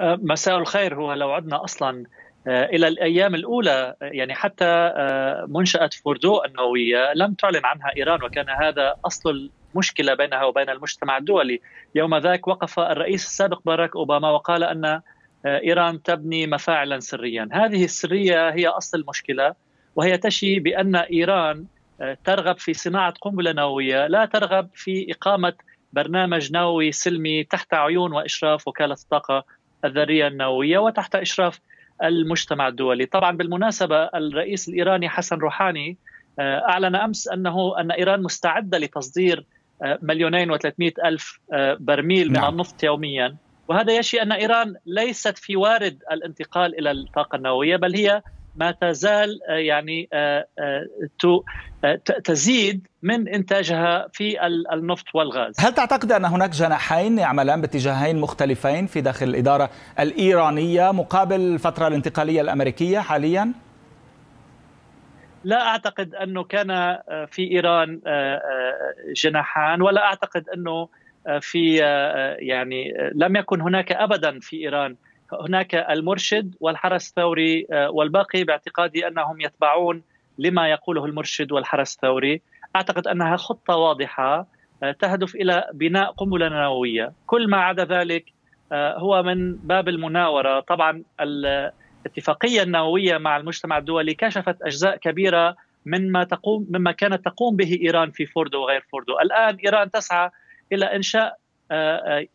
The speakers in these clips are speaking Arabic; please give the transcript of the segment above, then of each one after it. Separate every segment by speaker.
Speaker 1: آه، مساء الخير هو لو عدنا اصلا آه، الى الايام الاولى آه، يعني حتى منشاه فوردو النوويه لم تعلن عنها ايران وكان هذا اصل المشكله بينها وبين المجتمع الدولي يوم ذاك وقف الرئيس السابق باراك اوباما وقال ان ايران تبني مفاعلا سريا هذه السريه هي اصل المشكله وهي تشي بان ايران ترغب في صناعه قنبله نوويه لا ترغب في اقامه برنامج نووي سلمي تحت عيون واشراف وكاله الطاقه الذريه النوويه وتحت اشراف المجتمع الدولي طبعا بالمناسبه الرئيس الايراني حسن روحاني آه، اعلن امس انه ان ايران مستعده لتصدير آه، مليونين و الف آه، برميل نعم. من النفط يوميا وهذا يشي ان ايران ليست في وارد الانتقال الى الطاقه النوويه بل هي ما تزال آه، يعني آه، آه، تزيد من انتاجها في
Speaker 2: النفط والغاز. هل تعتقد ان هناك جناحين يعملان باتجاهين مختلفين في داخل الاداره الايرانيه مقابل الفتره الانتقاليه الامريكيه حاليا؟
Speaker 1: لا اعتقد انه كان في ايران جناحان ولا اعتقد انه في يعني لم يكن هناك ابدا في ايران هناك المرشد والحرس الثوري آه، والباقي باعتقادي انهم يتبعون لما يقوله المرشد والحرس الثوري اعتقد انها خطه واضحه آه، تهدف الى بناء قنبله نوويه كل ما عدا ذلك آه، هو من باب المناوره طبعا الاتفاقيه النوويه مع المجتمع الدولي كشفت اجزاء كبيره مما تقوم مما كانت تقوم به ايران في فوردو وغير فوردو الان ايران تسعى الى انشاء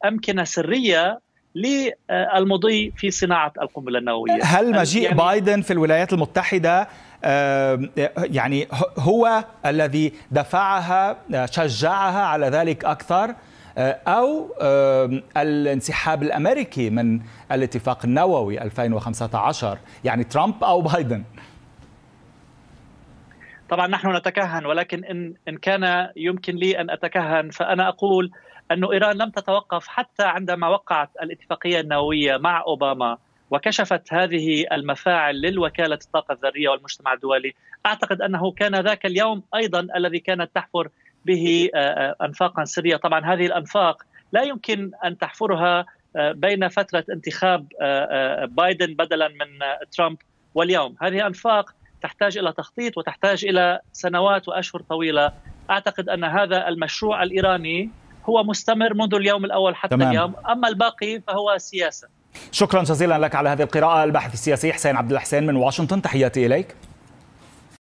Speaker 1: امكنه سريه للمضي في صناعة القنبلة النووية هل يعني مجيء يعني
Speaker 2: بايدن في الولايات المتحدة آه، يعني هو الذي دفعها آه، شجعها على ذلك أكثر آه، أو الانسحاب الأمريكي من الاتفاق النووي 2015 يعني ترامب أو بايدن
Speaker 1: طبعا نحن نتكهن ولكن إن, إن كان يمكن لي أن أتكهن فأنا أقول أن إيران لم تتوقف حتى عندما وقعت الاتفاقية النووية مع أوباما وكشفت هذه المفاعل للوكالة الطاقة الذرية والمجتمع الدولي أعتقد أنه كان ذاك اليوم أيضا الذي كانت تحفر به آه، آه، أنفاقا سرية طبعا هذه الأنفاق لا يمكن أن تحفرها آه، بين فترة انتخاب بايدن بدلا من ترامب واليوم هذه أنفاق تحتاج الى تخطيط وتحتاج الى سنوات واشهر طويله اعتقد ان هذا المشروع الايراني هو مستمر منذ اليوم الاول حتى تمام. اليوم اما الباقي فهو سياسه
Speaker 2: شكرا جزيلا لك على هذه القراءه الباحث السياسي حسين عبد الحسين من واشنطن تحياتي اليك